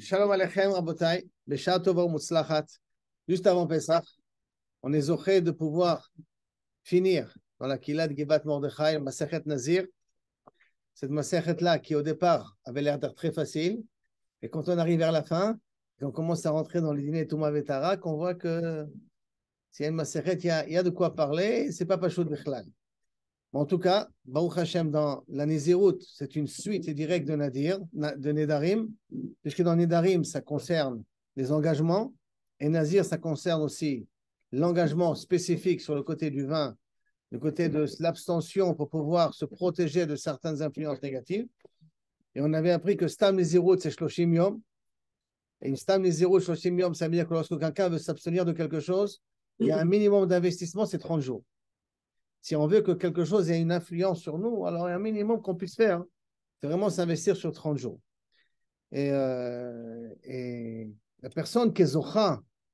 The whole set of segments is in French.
shalom Alechem, Rabotai, juste avant Pesach, on est heureux de pouvoir finir dans la Kila de Givat Mordechai, Masechet Nazir, cette Masechet-là qui au départ avait l'air d'être très facile, et quand on arrive vers la fin, et on commence à rentrer dans les dîners Touma qu'on voit que s'il y a une il y a, de quoi parler, c'est pas pas chaud de en tout cas, Baruch Hashem, dans la nizirut, c'est une suite directe de Nadir, de Nedarim, puisque dans Nedarim, ça concerne les engagements, et Nazir, ça concerne aussi l'engagement spécifique sur le côté du vin, le côté de l'abstention pour pouvoir se protéger de certaines influences négatives. Et on avait appris que Stam Nézirut, c'est Shloshim Yom. Et Stam Nézirut, Shloshim Yom, ça veut dire que lorsque quelqu'un veut s'abstenir de quelque chose, il y a un minimum d'investissement, c'est 30 jours. Si on veut que quelque chose ait une influence sur nous, alors il y a un minimum qu'on puisse faire. Hein. C'est vraiment s'investir sur 30 jours. Euh, et, la personne qui est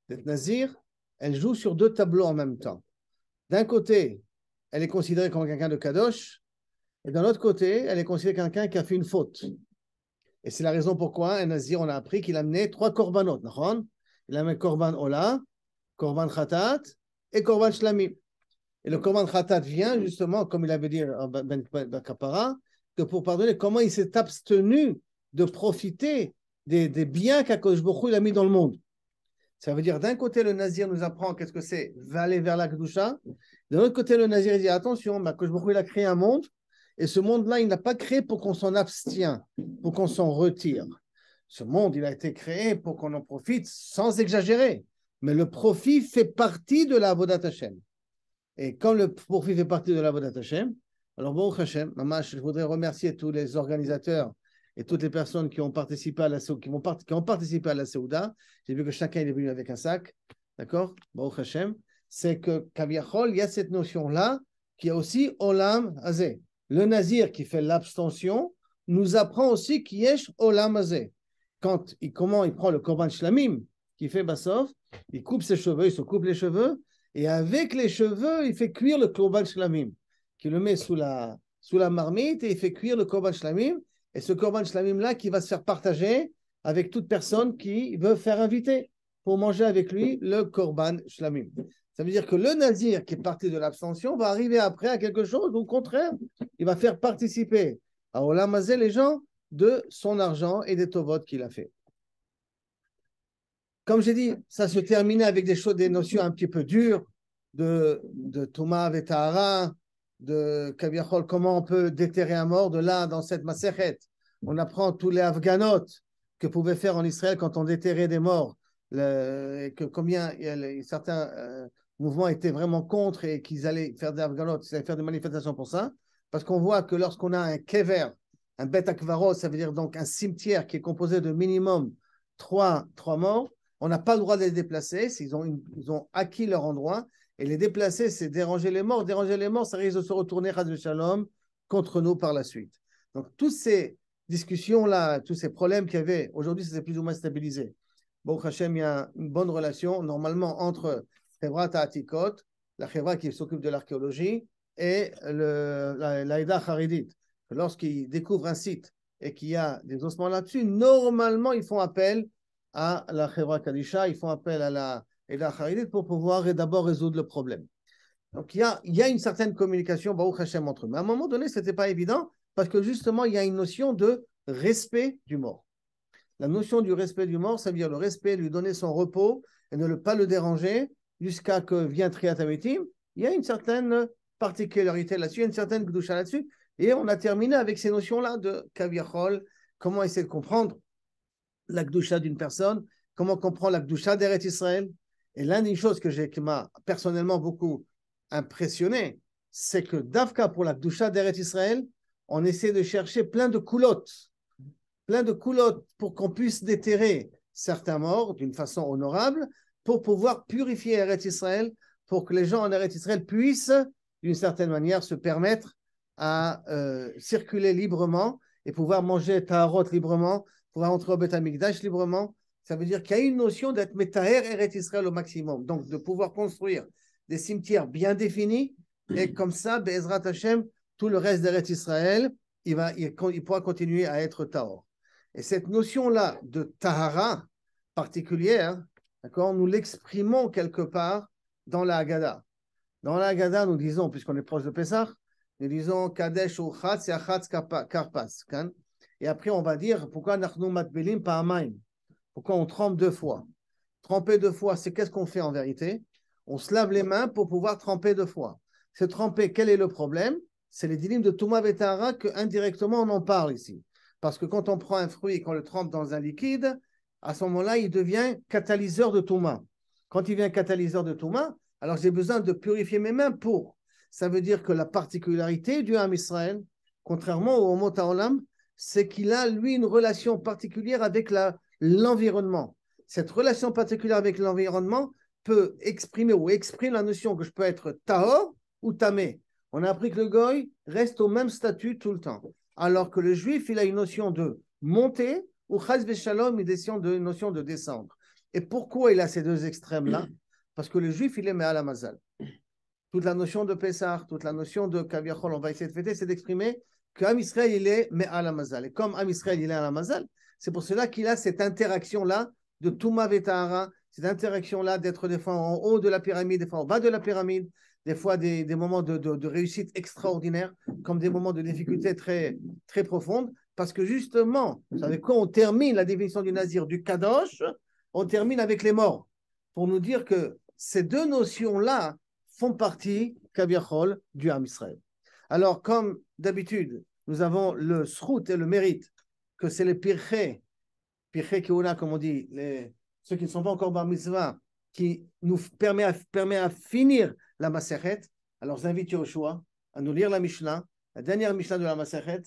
d'être nazir, elle joue sur deux tableaux en même temps. D'un côté, elle est considérée comme quelqu'un de Kadosh, et d'un autre côté, elle est considérée comme quelqu'un qui a fait une faute. Et c'est la raison pourquoi un nazir, on a appris qu'il a amené trois korbanot. Il a amené korban Ola, korban Khatat et korban Shlamim. Et le commande Khatat vient justement, comme il avait dit ben, ben, ben, ben Kapara, que pour pardonner, comment il s'est abstenu de profiter des, biens qu'Akosh a mis dans le monde. Ça veut dire, d'un côté, le nazir nous apprend qu'est-ce que c'est, va aller vers la Kedusha. De l'autre côté, le nazir dit, attention, Akosh il a créé un monde, et ce monde-là, il n'a pas créé pour qu'on s'en abstient, pour qu'on s'en retire. Ce monde, il a été créé pour qu'on en profite sans exagérer. Mais le profit fait partie de la Vodat et comme le profit fait partie de la Vodat Hashem, alors bon Hashem, je voudrais remercier tous les organisateurs et toutes les personnes qui ont participé à la, qui vont qui ont participé à la Seouda. J'ai vu que chacun est venu avec un sac. D'accord Bon Hashem. C'est que Kaviachol, il y a cette notion-là qui a aussi Olam Azé. Le nazir qui fait l'abstention nous apprend aussi qui a Olam Azé. Quand il, comment il prend le Korban Shlamim qui fait Bassov, il coupe ses cheveux, il se coupe les cheveux, et avec les cheveux, il fait cuire le korban shlamim, qui le met sous la, sous la marmite et il fait cuire le korban shlamim. Et ce korban shlamim là, qui va se faire partager avec toute personne qui veut faire inviter pour manger avec lui le korban shlamim. Ça veut dire que le nazir qui est parti de l'abstention va arriver après à quelque chose, au contraire, il va faire participer à Olamazé les gens de son argent et des tovotes qu'il a fait. Comme j'ai dit, ça se terminait avec des choses, des notions un petit peu dures de, de Touma de Kabiachol, comment on peut déterrer un mort de là dans cette maserhet. On apprend tous les Afghanotes que pouvait faire en Israël quand on déterrait des morts, et que combien certains euh, mouvements étaient vraiment contre et qu'ils allaient faire des Afghanotes, ils allaient faire des manifestations pour ça. Parce qu'on voit que lorsqu'on a un kever, un bet akvaro, ça veut dire donc un cimetière qui est composé de minimum trois, trois morts, on n'a pas le droit de les déplacer. Ils ont, ont acquis leur endroit. Et les déplacer, c'est déranger les morts. Déranger les morts, ça risque de se retourner, contre nous par la suite. Donc, toutes ces discussions-là, tous ces problèmes qu'il y avait, aujourd'hui, c'est plus ou moins stabilisé. Bon, Hachem, il y a une bonne relation, normalement, entre Hebra Atikot, la Hebra qui s'occupe de l'archéologie, et l'Aïda la, Haridit. Lorsqu'ils découvrent un site et qu'il y a des ossements là-dessus, normalement, ils font appel à la Chevra Kadisha, ils font appel à la Eda pour pouvoir d'abord résoudre le problème. Donc il y a, une certaine communication, entre eux. Mais à un moment donné, ce n'était pas évident parce que justement, il y a une notion de respect du mort. La notion du respect du mort, ça veut dire le respect, lui donner son repos et ne pas le déranger jusqu'à que vient Triatamitim. Il y a une certaine particularité là-dessus, une certaine gdoucha là-dessus. Et on a terminé avec ces notions-là de kaviachol, comment essayer de comprendre la d'une personne, comment comprend la Gdusha d'Eret Israël. Et l'une des choses que qui m'a personnellement beaucoup impressionné, c'est que d'Afka pour la Gdusha d'Eret Israël, on essaie de chercher plein de coulottes, plein de coulottes pour qu'on puisse déterrer certains morts d'une façon honorable, pour pouvoir purifier Eret Israël, pour que les gens en Eret Israël puissent, d'une certaine manière, se permettre à euh, circuler librement et pouvoir manger Taharot librement va entrer au Beth librement. Ça veut dire qu'il y a une notion d'être Metaher Eret Israël au maximum. Donc, de pouvoir construire des cimetières bien définis. Et mm. comme ça, Be'ezrat Hashem, tout le reste d'Eret Israël, il, va, il, pourra continuer à être Tahor. Et cette notion-là de Tahara particulière, hein, d'accord, nous l'exprimons quelque part dans la Haggadah. Dans la Haggadah, nous disons, puisqu'on est proche de Pessah, nous disons Kadesh ou et Achatz Karpas. Hein. Et après, on va dire pourquoi Pourquoi on trempe deux fois Tremper deux fois, c'est qu'est-ce qu'on fait en vérité On se lave les mains pour pouvoir tremper deux fois. C'est tremper, quel est le problème C'est les dilemmes de Touma Betahara que indirectement on en parle ici. Parce que quand on prend un fruit et qu'on le trempe dans un liquide, à ce moment-là, il devient catalyseur de Touma. Quand il devient catalyseur de Touma, alors j'ai besoin de purifier mes mains pour. Ça veut dire que la particularité du Ham Israël, contrairement au Homo Taolam, c'est qu'il a, lui, une relation particulière avec l'environnement. Cette relation particulière avec l'environnement peut exprimer ou exprime la notion que je peux être Tahor ou Tamé. On a appris que le goy reste au même statut tout le temps, alors que le juif, il a une notion de monter ou Chaz Shalom, il une notion de descendre. Et pourquoi il a ces deux extrêmes-là Parce que le juif, il est mehalamazal. Toute la notion de Pessah, toute la notion de Kaviachol, on va essayer de fêter, c'est d'exprimer qu'Am Israël, il est la Mazal. Et comme Am Israël, il est à la Mazal, c'est pour cela qu'il a cette interaction-là de Touma Vetahara, cette interaction-là d'être des fois en haut de la pyramide, des fois en bas de la pyramide, des fois des, moments de, réussite extraordinaire, comme des moments de difficulté très, très profonde, parce que justement, vous savez quoi, on termine la définition du nazir du Kadosh, on termine avec les morts, pour nous dire que ces deux notions-là font partie, hall du Am Israël. Alors, comme d'habitude, nous avons le srout et le mérite, que c'est les pirché, pirché ont comme on dit, ceux qui ne sont pas encore bar qui nous permet à, permet à finir la maserhet. Alors, j'invite Yoshua à nous lire la Mishnah, la dernière Mishnah de la maserhet,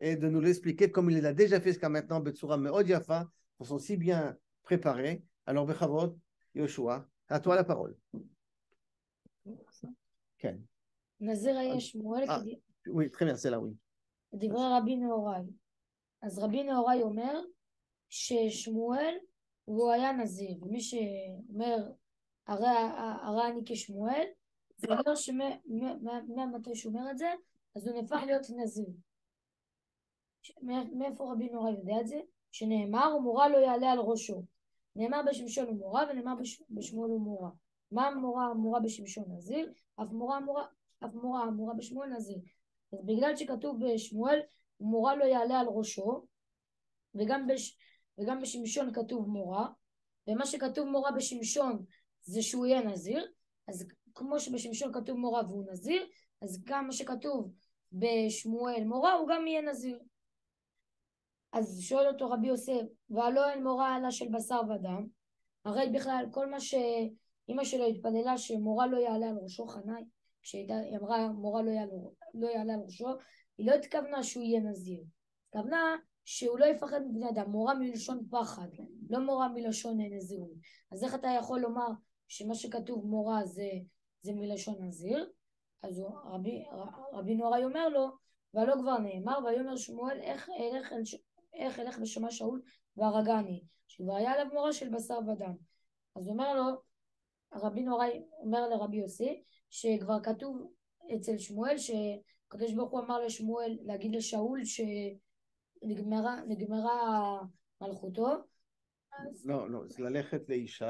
et de nous l'expliquer comme il l'a déjà fait jusqu'à maintenant, Betsura Meodiafa, pour sont si bien préparés. Alors, Bechavot, Yoshua, à toi la parole. נזיר היה אה, שמואל, oui, très bien, c'est là, oui. דברי רבי נהוראי. אז רבי נהוראי אומר ששמואל הוא היה נזיר, ומי שאומר הרי, הרי אני כשמואל, זה אה. אומר שמהמתי שהוא אומר את זה, אז הוא נהפך להיות נזיר. מאיפה רבי נהוראי יודע את זה? שנאמר, ומורה לא יעלה על ראשו. נאמר בשמשון הוא מורה, ונאמר בשמואל הוא מורה. מה מורה אמורה בשמשון נזיר? אף מורה אמורה, אף מורה, המורה בשמואל הזה. אז בגלל שכתוב בשמואל, מורה לא יעלה על ראשו, וגם, בש, וגם בשמשון כתוב מורה, ומה שכתוב מורה בשמשון זה שהוא יהיה נזיר, אז כמו שבשמשון כתוב מורה והוא נזיר, אז גם מה שכתוב בשמואל מורה הוא גם יהיה נזיר. אז שואל אותו רבי יוסף, והלא אין מורה אלא של בשר ודם, הרי בכלל כל מה שאימא שלו התפללה שמורה לא יעלה על ראשו חנאי, כשהיא אמרה מורה לא יעלה, לא יעלה על ראשו, היא לא התכוונה שהוא יהיה נזיר. התכוונה שהוא לא יפחד מבני אדם, מורה מלשון פחד, לא מורה מלשון נזירות. אז איך אתה יכול לומר שמה שכתוב מורה זה, זה מלשון נזיר? אז הוא, רבי, רבי נוראי אומר לו, והלא כבר נאמר, ויאמר שמואל, איך אלך, איך אלך ושמע שאול והרגני, שכבר היה עליו מורה של בשר ודם. אז אומר לו, רבי נוראי אומר לרבי יוסי, שכבר כתוב אצל שמואל, שהקדוש ברוך הוא אמר לשמואל להגיד לשאול שנגמרה מלכותו. לא, לא, זה ללכת לישי,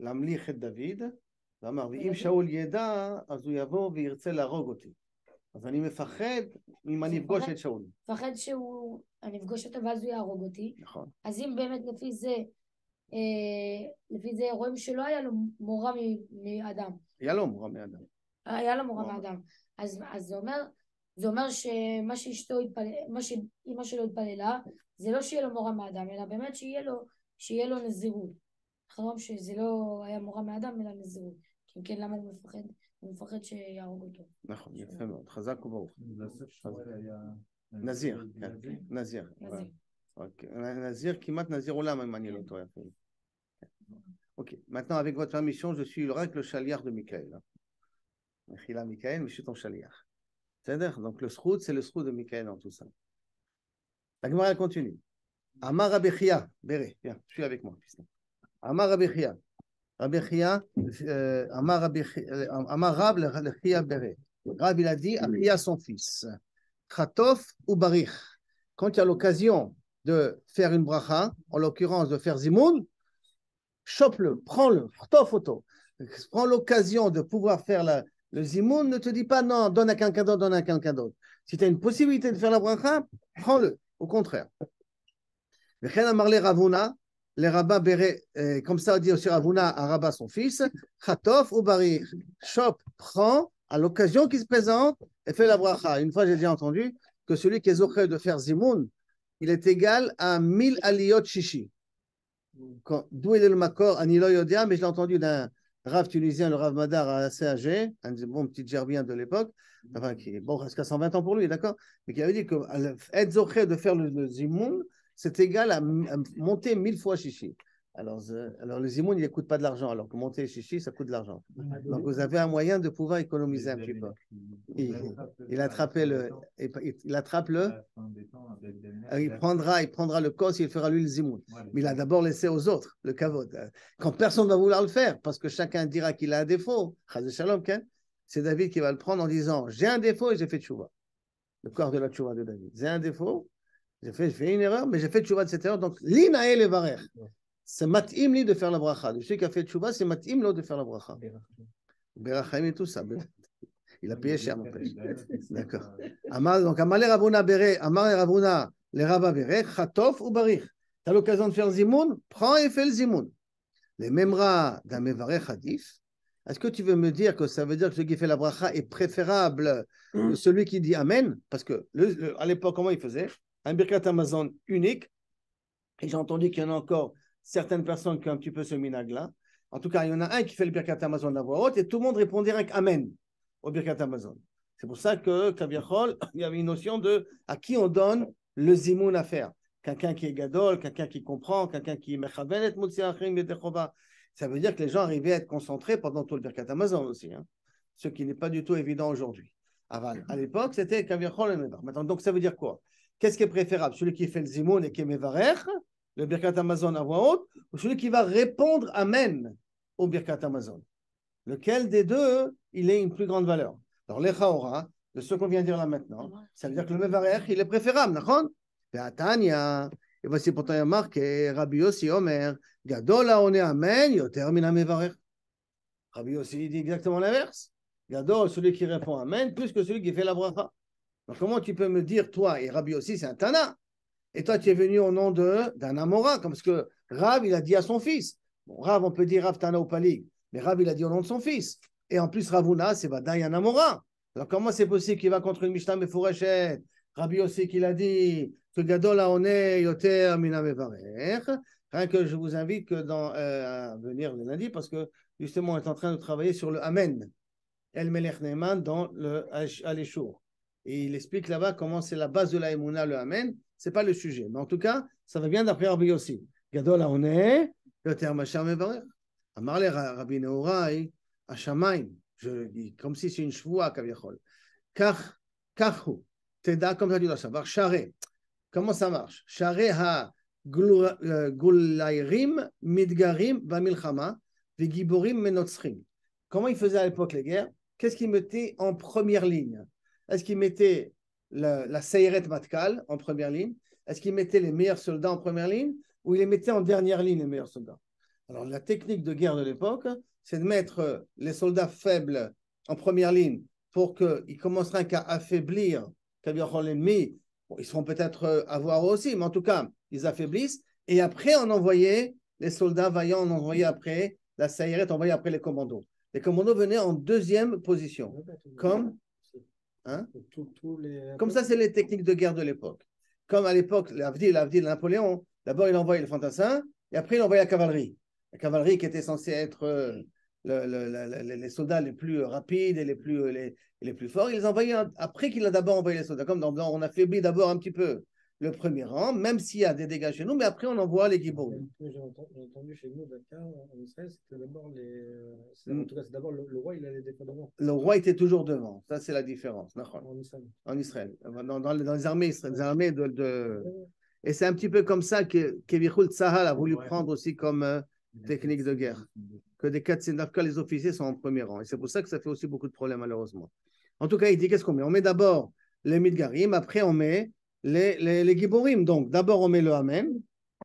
להמליך את דוד, ואמר, ואם שאול ידע, אז הוא יבוא וירצה להרוג אותי. אז אני מפחד אם אני אפגוש את שאול. מפחד שהוא, אני אפגוש אותו ואז הוא יהרוג אותי. נכון. אז אם באמת לפי זה אה, לפי זה רואים שלא היה לו מורה מאדם. היה לו מורה מאדם. היה לו מורה מאדם. אז, אז זה אומר, זה אומר שמה שאשתו התפלל, מה שאימא שלו התפללה, זה לא שיהיה לו מורה מאדם, אלא באמת שיהיה לו, שיהיה לו נזירות. חלום שזה לא היה מורה מאדם, אלא נזירות. אם כן, למה הוא מפחד? הוא מפחד שיהרוג אותו. נכון, יפה מאוד. חזק וברוך. נזיר, נזיר, כן. נזיר. Nazir, Kimat Nazir Olam, hein, Ok, maintenant avec votre permission, je suis le le de Michael. Hein. Michael, Michael, je suis ton chaliar. C'est-à-dire, donc le sroud, c'est le sroud de Michael en tout ça. La Gemara continue. Amar Abéchia, Béré, viens, suis avec moi. Amar Abéchia, Abéchia, euh, euh, Amar Rab, le Béré. Rab, il a dit, Abéchia, son fils. Khatov ou Barich. Quand il y a l'occasion de faire une bracha, en l'occurrence de faire zimoun, chope-le, prends-le, photo. Prends l'occasion de pouvoir faire la, le zimoun, ne te dis pas non, donne à quelqu'un d'autre, donne à quelqu'un d'autre. Si tu as une possibilité de faire la bracha, prends-le, au contraire. Ravuna, les rabbins béré, euh, comme ça dit aussi Ravuna à Rabat son fils, Khatof ou chope, prends à l'occasion qui se présente et fais la bracha. Une fois, j'ai déjà entendu que celui qui est heureux de faire zimoun, il est égal à 1000 aliyot shishi. D'où est le makor, mais je l'ai entendu d'un rave tunisien, le rave Madar, assez âgé, un bon petit gerbien de l'époque, enfin qui est bon à 120 ans pour lui, d'accord Mais qui avait dit que être de faire le, zimoun, c'est égal à, monter 1000 fois chichi alors, le euh, alors il ne coûte pas de l'argent, alors que monter les chichis, ça coûte de l'argent. Ah, bah, donc, vous avez un moyen de pouvoir économiser un petit peu. Il, il le, il attrape le, il prendra, il prendra le cos, il fera lui le zimoun. Mais il a d'abord laissé aux autres le kavod. Quand personne ne va vouloir le faire, parce que chacun dira qu'il a un défaut, hein, c'est David qui va le prendre en disant, j'ai un défaut et j'ai fait tchouva. Le corps de la tchouva de David. J'ai un défaut, j'ai fait, une erreur, mais j'ai fait tchouva de cette erreur, donc le est c'est mat'im li de faire la bracha. Celui qui a fait chouba, c'est mat'im lo de faire la bracha. Berachim et tout ça. Il a payé cher, père. D'accord. donc, Amar et Ravuna amal les Ravuna, les ou Barich. Tu as l'occasion de faire Zimoun, prends et fais le Zimoun. Les Memra d'Amevarech Hadif. Est-ce que tu veux me dire que ça veut dire que celui qui fait la bracha est préférable que hmm. celui qui dit Amen Parce que à l'époque, comment il faisait Un birkat Amazon unique. Et j'ai entendu qu'il y en a encore certaines personnes qui ont un petit peu ce minag-là. En tout cas, il y en a un qui fait le Birkat Amazon de la voix haute et tout le monde répondait avec Amen au Birkat Amazon. C'est pour ça que, Hall il y avait une notion de à qui on donne le zimoun à faire. Quelqu'un qui est gadol, quelqu'un qui comprend, quelqu'un qui est Ça veut dire que les gens arrivaient à être concentrés pendant tout le Birkat Amazon aussi, hein. ce qui n'est pas du tout évident aujourd'hui. À l'époque, c'était Kaviachol et Mevar. Maintenant, donc ça veut dire quoi Qu'est-ce qui est préférable Celui qui fait le zimoun et qui est le Birkat Amazon à voix haute, ou celui qui va répondre Amen au Birkat Amazon Lequel des deux, il est une plus grande valeur Alors, l'Echaora, de ce qu'on vient de dire là maintenant, ça veut dire que le Mevarech, il est préférable, d'accord et voici pourtant il y a marqué Rabbi Yossi Omer, Gadol on est Amen, Yoter mina Mevarech. Rabbi Yossi dit exactement l'inverse. Gadol, celui qui répond Amen, plus que celui qui fait la bracha. Alors comment tu peux me dire, toi et Rabbi Yossi, c'est un Tana et toi tu es venu au nom d'un Amora, comme ce que Rav il a dit à son fils. Bon, Rav, on peut dire Rav Tana mais Rav il a dit au nom de son fils. Et en plus, Ravuna, c'est va un Alors comment c'est possible qu'il va contre une Mishnah Mefourachet Rabbi aussi qu'il a dit que Gadol Yoter Rien que je vous invite que dans, euh, à venir le lundi parce que justement on est en train de travailler sur le Amen. El Melech Neyman dans le Aleshur. Et il explique là-bas comment c'est la base de la Emouna, le Amen c'est pas le sujet. Mais en tout cas, ça va bien d'après Rabbi Yossi. Gadol Aoné, Yoter Machar Mevarer. Amarle Rabbi Neorai, Hashamaim. comme si c'est une chevoua, Car, Kach, Kachu, Teda, comme ça tu dois savoir. Charé. Comment ça marche Charé ha euh, gulayrim Midgarim, Bamilchama, Vigiborim, menotzrim. Comment ils faisaient à l'époque les guerres Qu'est-ce qu'ils mettaient en première ligne Est-ce qu'ils mettaient la, la Matkal en première ligne Est-ce qu'il mettait les meilleurs soldats en première ligne ou il les mettait en dernière ligne, les meilleurs soldats Alors, la technique de guerre de l'époque, c'est de mettre euh, les soldats faibles en première ligne pour qu'ils rien qu'à affaiblir l'ennemi. ils seront peut-être euh, à voir aussi, mais en tout cas, ils affaiblissent. Et après, on envoyait les soldats vaillants, on envoyait après la Seyret, on envoyait après les commandos. Les commandos venaient en deuxième position, comme Hein? Comme ça, c'est les techniques de guerre de l'époque. Comme à l'époque, l'Avdil, de Napoléon, d'abord il envoie le fantassin et après il envoie la cavalerie. La cavalerie qui était censée être euh, les soldats les plus euh, rapides et les plus, euh, les, les plus forts, ils après qu'il a d'abord envoyé les soldats. Comme dans, on affaiblit d'abord un petit peu le premier rang, même s'il y a des dégâts chez nous, mais après on envoie les gibbons. J'ai entendu, chez nous, Dakar, en Israël, c'est d'abord les. Mm. En tout cas, d'abord le, roi, il allait devant. Le roi était toujours devant, ça c'est la différence. En Israël. En Israël. Dans, les armées, les armées Et c'est un petit peu comme ça que Kevichul Tsahal a voulu prendre aussi comme euh, technique de guerre. Que des 4 les officiers sont en premier rang. Et c'est pour ça que ça fait aussi beaucoup de problèmes, malheureusement. En tout cas, il dit qu'est-ce qu'on met On met d'abord les Midgarim, après on met les, les, Giborim. Donc, d'abord, on met le Amen,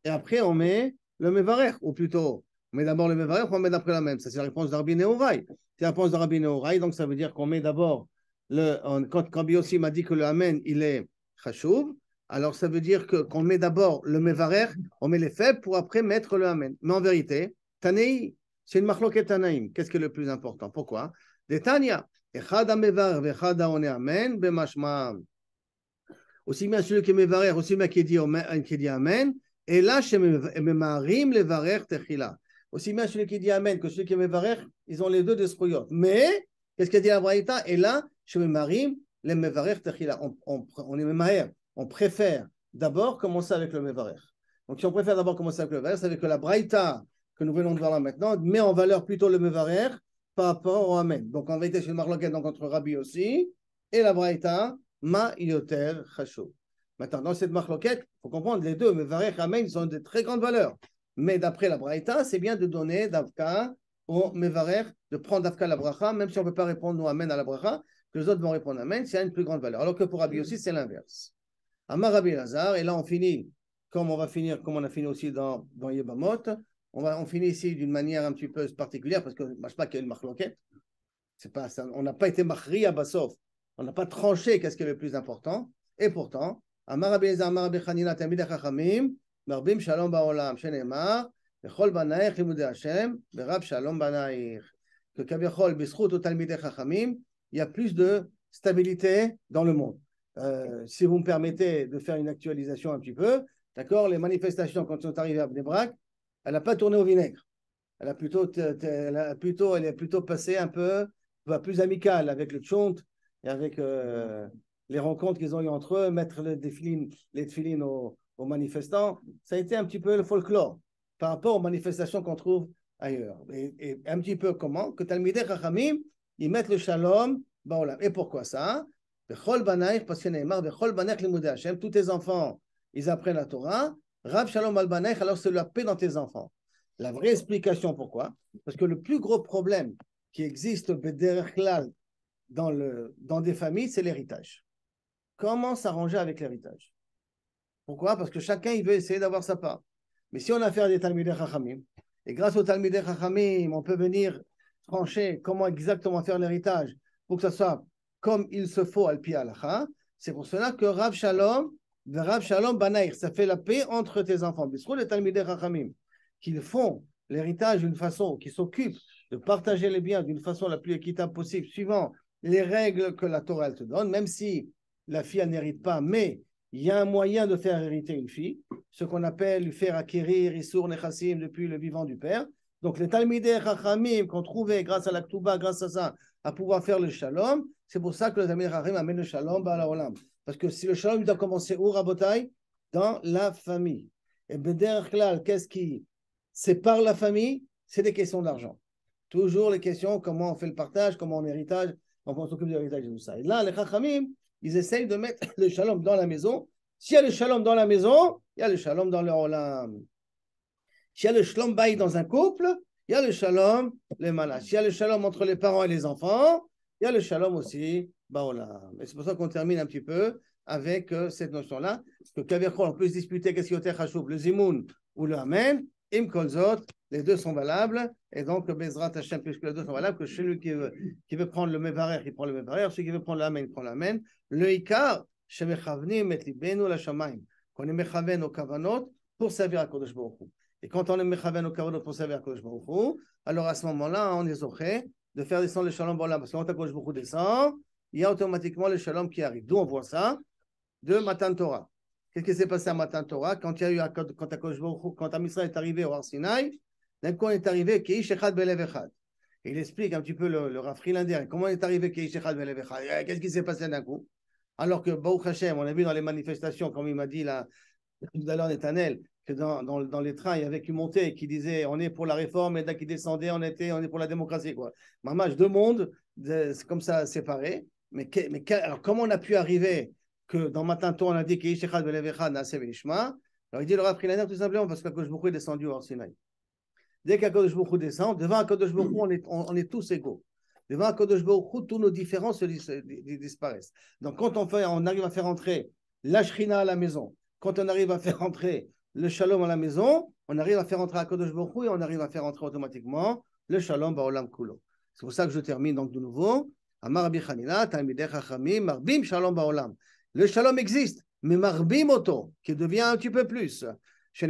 et après, on met le Mevarech, ou plutôt, on met d'abord le Mevarech, on met d'après l'Amen. Ça, c'est la réponse de et C'est la réponse de et donc ça veut dire qu'on met d'abord le. quand Rabbi aussi m'a dit que le Amen, il est chachoub, alors ça veut dire qu'on met d'abord le Mevarech, on met les faibles pour après mettre le Amen. Mais en vérité, Tanei, c'est une et Tanaïm. Qu'est-ce qui est le plus important Pourquoi Des Tania. Echad Mevar, echad One Amen, Bemashmaam aussi bien celui qui est varer, aussi bien qui dit, qui dit Amen, et là, memarim varer techila. Aussi bien celui qui dit Amen que celui qui est varer, ils ont les deux des spruyot. Mais, qu'est-ce qu'a dit la Braïta Et là, memarim le varer techila. On, on, on est mevarer, on préfère d'abord commencer avec le varer. Donc, si on préfère d'abord commencer avec le mevarer, ça veut dire que la Braïta que nous venons de voir là maintenant met en valeur plutôt le varer par rapport au Amen. Donc, en vérité, c'est le Marloquet, donc entre Rabbi aussi, et la Braïta, Ma yoter Maintenant, dans cette marloquette, il faut comprendre, les deux, et Amen, ils ont de très grandes valeurs. Mais d'après la Braïta, c'est bien de donner d'Avka au mevarer, de prendre d'Avka la Bracha, même si on ne peut pas répondre nous Amen à la Bracha, que les autres vont répondre Amen, c'est une plus grande valeur. Alors que pour Rabbi aussi, c'est l'inverse. Amar Rabbi Lazar, et là on finit, comme on va finir, comme on a fini aussi dans, dans Yebamot, on, va, on finit ici d'une manière un petit peu particulière, parce que je ne sais pas y c'est Pas, ça, on n'a pas été machri à Bassov. On n'a pas tranché qu'est-ce qui est le plus important. Et pourtant, Amar Shalom Baolam, Shalom il y a plus de stabilité dans le monde. Euh, si vous me permettez de faire une actualisation un petit peu, d'accord, les manifestations quand sont arrivées à Bnebrak, elle n'a pas tourné au vinaigre. Elle a plutôt, elle a plutôt, elle est plutôt passée un peu plus amicale avec le Tchont, et avec euh, les rencontres qu'ils ont eues entre eux, mettre les défilines les aux, manifestants, ça a été un petit peu le folklore par rapport aux manifestations qu'on trouve ailleurs. Et, un petit peu comment que Talmide Chachamim, ils mettent le shalom, ben et pourquoi ça tous tes enfants, ils apprennent la Torah, Rav Shalom al alors c'est la paix dans tes enfants. La vraie explication pourquoi Parce que le plus gros problème qui existe dans, le, dans des familles, c'est l'héritage. Comment s'arranger avec l'héritage Pourquoi Parce que chacun, il veut essayer d'avoir sa part. Mais si on a affaire à des Talmudé Chachamim, et grâce aux Talmudé Chachamim, on peut venir trancher comment exactement faire l'héritage pour que ça soit comme il se faut al alaha. C'est pour cela que Rav Shalom, Rav Shalom Banaïr, ça fait la paix entre tes enfants. Bisrou les Talmudé Chachamim, qu'ils font l'héritage d'une façon, qui s'occupent de partager les biens d'une façon la plus équitable possible, suivant les règles que la Torah te donne, même si la fille n'hérite pas, mais il y a un moyen de faire hériter une fille, ce qu'on appelle lui faire acquérir Issour Nechassim depuis le vivant du père. Donc les talmides qu'on trouvait grâce à la Ktuba, grâce à ça, à pouvoir faire le shalom, c'est pour ça que les Talmidei Chachamim amènent le shalom à la Olam. Parce que si le shalom doit commencer où, Rabotai Dans la famille. Et Beder qu'est-ce qui sépare la famille C'est des questions d'argent. Toujours les questions, comment on fait le partage, comment on héritage, on s'occupe de l'héritage de tout ça. Et là, les Chachamim, ils essayent de mettre le shalom dans la maison. S'il y a le shalom dans la maison, il y a le shalom dans leur olam. S'il y a le shalom bail dans un couple, il y a le shalom, les malas S'il y a le shalom entre les parents et les enfants, il y a le shalom aussi, baolam. Et c'est pour ça qu'on termine un petit peu avec euh, cette notion-là. Parce que quoi, on peut se qu'est-ce qui est le Zimoun ou le Amen. Im les deux sont valables, et donc Bezrat Hachem, puisque les deux sont valables, que celui qui veut, qui veut prendre le Mevarer, il prend le Mevarer, celui qui veut prendre l'Amen, il prend l'Amen. Le Ikar, Shemechavnim et Libenu la Shamaim, qu'on est Mechaven au Kavanot pour servir à Kodesh Baruch Et quand on est Mechaven au Kavanot pour servir à Kodesh Baruch alors à ce moment-là, on est zoché de faire descendre le Shalom parce que quand Kodesh Baruch descend, il y a automatiquement le Shalom qui arrive. D'où on voit ça De Matan Torah. Qu'est-ce qui s'est passé à Matan Torah quand il y a eu quand quand Amisra est arrivé au Arsinaï, d'un coup, on est arrivé Keish Belevechad. il explique un petit peu le, le Comment est arrivé Keish Belevechad eh, Qu'est-ce qui s'est passé d'un coup Alors que Bauch Hashem, on a vu dans les manifestations, comme il m'a dit là, tout à l'heure, Netanel, que dans, dans, les trains, il y avait qui montée, qui disait on est pour la réforme, et d'un qui descendait, on était, on est pour la démocratie. Quoi. deux mondes, comme ça, séparés. Mais, mais alors, comment on a pu arriver que dans Matinto, on a dit Keish Echad Belevechad Naseh Alors il dit le rafri tout simplement parce que Kosh est descendu hors Sinaï. Dès qu'Akadosh Baruch descend, devant Akadosh Baruch hmm. on est, tous égaux. Devant Akadosh Baruch tous nos différences disparaissent. Donc quand on, arrive à faire entrer la à la maison, quand on arrive à faire entrer le Shalom à la maison, on arrive à faire entrer à Baruch et on arrive à faire entrer automatiquement le Shalom Baolam Kulo. C'est pour ça que je termine donc de nouveau. Amar Marbim Shalom Baolam. Le Shalom existe, mais Marbim Oto, qui devient un petit peu plus. On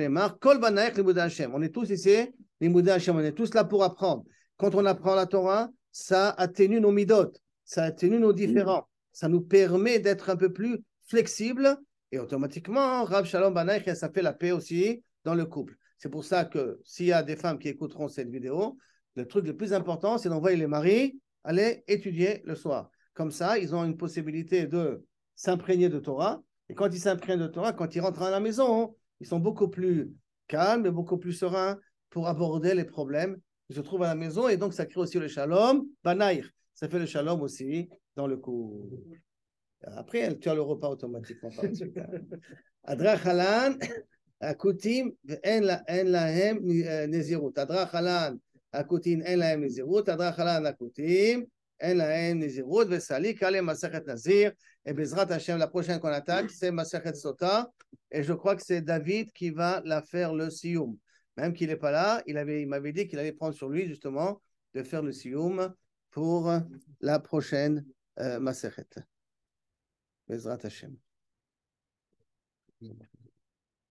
est tous ici, on est tous là pour apprendre. Quand on apprend la Torah, ça atténue nos midotes, ça atténue nos différends, ça nous permet d'être un peu plus flexibles et automatiquement, Rab Shalom Banaïch, ça fait la paix aussi dans le couple. C'est pour ça que s'il y a des femmes qui écouteront cette vidéo, le truc le plus important, c'est d'envoyer les maris aller étudier le soir. Comme ça, ils ont une possibilité de s'imprégner de Torah. Et quand ils s'imprègnent de Torah, quand ils rentrent à la maison, ils sont beaucoup plus calmes et beaucoup plus sereins pour aborder les problèmes qui se trouvent à la maison. Et donc, ça crée aussi le shalom. Banaïr, ça fait le shalom aussi dans le cours Après, elle tue le repas automatiquement en en ben, nazir. Et ben, Hashem, la prochaine qu'on attaque, c'est masachet sota. Et je crois que c'est David qui va la faire le sioum. Même qu'il n'est pas là, il avait, il m'avait dit qu'il allait prendre sur lui justement de faire le sioum pour la prochaine euh, masachet. Bezrat Hashem.